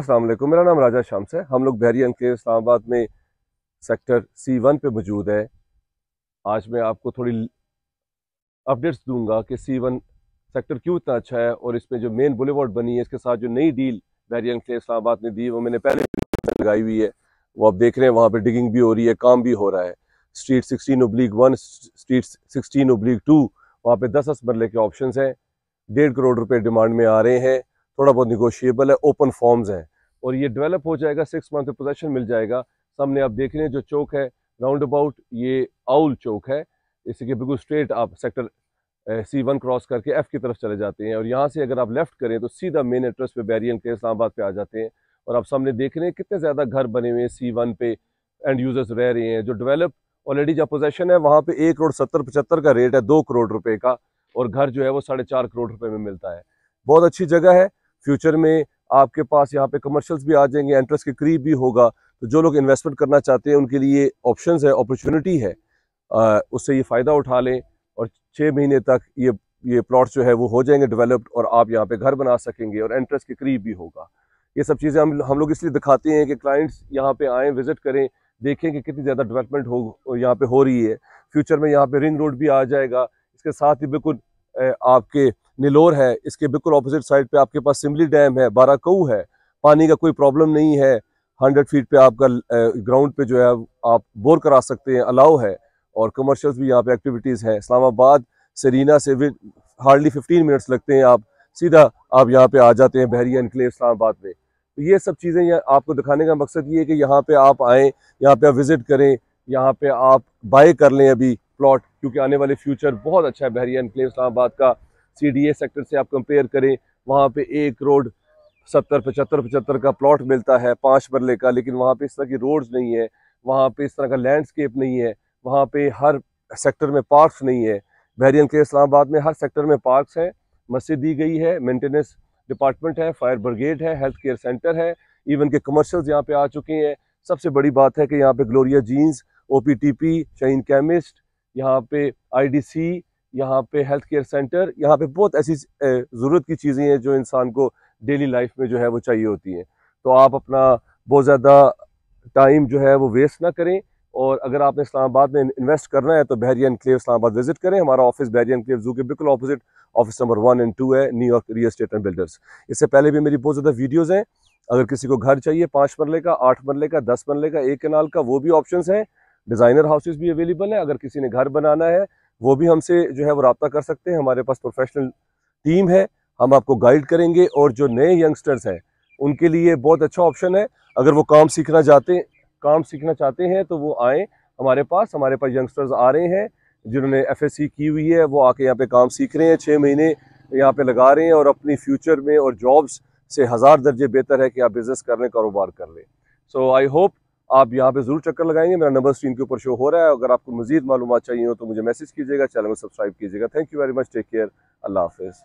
असलम मेरा नाम राजा शाम्स है हम लोग बहरी के इस्लामाबाद में सेक्टर सी वन पर मौजूद है आज मैं आपको थोड़ी अपडेट्स दूंगा कि सी वन सेक्टर क्यों इतना अच्छा है और इसमें जो मेन बुलेवार्ड बनी है इसके साथ जो नई डील बहरी के इस्लामाबाद ने दी वो मैंने पहले लगाई हुई है वो आप देख रहे हैं वहाँ पर डिगिंग भी हो रही है काम भी हो रहा है street sixteen oblique one street sixteen oblique two वहाँ पर दस मरले के ऑप्शन हैं डेढ़ करोड़ रुपये डिमांड में आ रहे हैं थोड़ा बहुत निगोशिएबल है ओपन फॉर्म्स हैं और ये डेवलप हो जाएगा सिक्स मंथ पोजेशन मिल जाएगा सामने आप देख रहे हैं जो चौक है राउंड अबाउट ये आउल चौक है इसके बिल्कुल स्ट्रेट आप सेक्टर सी वन क्रॉस करके एफ़ की तरफ चले जाते हैं और यहाँ से अगर आप लेफ़्ट करें तो सीधा मेन एड्रेस पे बैरियन के इस्लामाबाद पे आ जाते हैं और आप सामने देख रहे हैं कितने ज़्यादा घर बने हुए हैं सी वन पे एंड यूज़र्स रह रहे हैं जो डेवलप ऑलरेडी जहाँ पोजेशन है वहाँ पे एक करोड़ सत्तर पचहत्तर का रेट है दो करोड़ रुपये का और घर जो है वो साढ़े चार करोड़ रुपये में मिलता है बहुत अच्छी जगह है फ्यूचर में आपके पास यहाँ पे कमर्शियल्स भी आ जाएंगे एंट्रेंस के करीब भी होगा तो जो लोग इन्वेस्टमेंट करना चाहते हैं उनके लिए ऑप्शंस है अपॉर्चुनिटी है आ, उससे ये फ़ायदा उठा लें और छः महीने तक ये ये प्लॉट्स जो है वो हो जाएंगे डेवलप्ड और आप यहाँ पे घर बना सकेंगे और एंट्रेंस के करीब भी होगा ये सब चीज़ें हम हम लोग इसलिए दिखाते हैं कि क्लाइंट्स यहाँ पर आएँ विज़िट करें देखें कि कितनी ज़्यादा डेवलपमेंट हो यहाँ पर हो रही है फ्यूचर में यहाँ पर रिंग रोड भी आ जाएगा इसके साथ ही बिल्कुल आपके नीलोर है इसके बिल्कुल अपोजिट साइड पे आपके पास सिमली डैम है बाराकऊ है पानी का कोई प्रॉब्लम नहीं है हंड्रेड फीट पे आपका ग्राउंड पे जो है आप बोर करा सकते हैं अलाउ है और कमर्शियल्स भी यहाँ पे एक्टिविटीज़ हैं इस्लामाबाद सरीना से भी हार्डली फिफ्टीन मिनट्स लगते हैं आप सीधा आप यहाँ पे आ जाते हैं बहरिया इनक्लेव इस्लामाबाद में तो ये सब चीज़ें आपको दिखाने का मकसद ये है कि यहाँ पे आप आएँ यहाँ पे आप विज़िट करें यहाँ पे आप बाय कर लें अभी प्लॉट क्योंकि आने वाले फ्यूचर बहुत अच्छा है बहरिया इनक्लेव इस्लामाबाद का सी सेक्टर से आप कंपेयर करें वहाँ पे एक रोड सत्तर पचहत्तर पचहत्तर का प्लॉट मिलता है पाँच मरले का लेकिन वहाँ पे इस तरह की रोड्स नहीं है वहाँ पे इस तरह का लैंडस्केप नहीं है वहाँ पे हर सेक्टर में पार्क्स नहीं है बहरियन के इस्लामाबाद में हर सेक्टर में पार्क्स हैं मस्जिद दी गई है मेंटेनेंस डिपार्टमेंट है फायर ब्रिगेड है हेल्थ केयर सेंटर है इवन के कमर्शल्स यहाँ पे आ चुके हैं सबसे बड़ी बात है कि यहाँ पे Gloria Jeans O P T P Shaheen chemist यहाँ पे आई डी सी यहाँ पे हेल्थ केयर सेंटर यहाँ पे बहुत ऐसी ज़रूरत की चीज़ें हैं जो इंसान को डेली लाइफ में जो है वो चाहिए होती हैं तो आप अपना बहुत ज़्यादा टाइम जो है वो वेस्ट ना करें और अगर आपने इस्लामाबाद में इन्वेस्ट करना है तो बहरिया क्लेव इस्लामाबाद विजिट करें हमारा ऑफिस बहरिया क्लेव जू के बिल्कुल opposite office number one and two है New York real estate and builders इससे पहले भी मेरी बहुत ज़्यादा वीडियोज़ हैं अगर किसी को घर चाहिए पाँच मरले का आठ मरले का दस मरले का एक कनाल का वो भी ऑप्शन है डिज़ाइनर हाउसेज भी अवेलेबल हैं अगर किसी ने घर बनाना है वो भी हमसे जो है वो रबता कर सकते हैं हमारे पास प्रोफेशनल टीम है हम आपको गाइड करेंगे और जो नए यंगस्टर्स हैं उनके लिए बहुत अच्छा ऑप्शन है अगर वो काम सीखना चाहते काम सीखना चाहते हैं तो वो आएँ हमारे पास हमारे पास यंगस्टर्स आ रहे हैं जिन्होंने एफ की हुई है वो आके यहाँ पे काम सीख रहे हैं छः महीने यहाँ पे लगा रहे हैं और अपनी फ्यूचर में और जॉब्स से हज़ार दर्जे बेहतर है कि आप बिज़नेस कर लें कारोबार कर लें सो आई होप आप यहाँ पे ज़रूर चक्कर लगाएंगे मेरा नंबर स्क्रीन के ऊपर शो हो रहा है अगर आपको मजीद मालूम चाहिए हो तो मुझे मैसेज कीजिएगा चैनल को सब्सक्राइब कीजिएगा thank you very much take care अल्लाह हाफिज़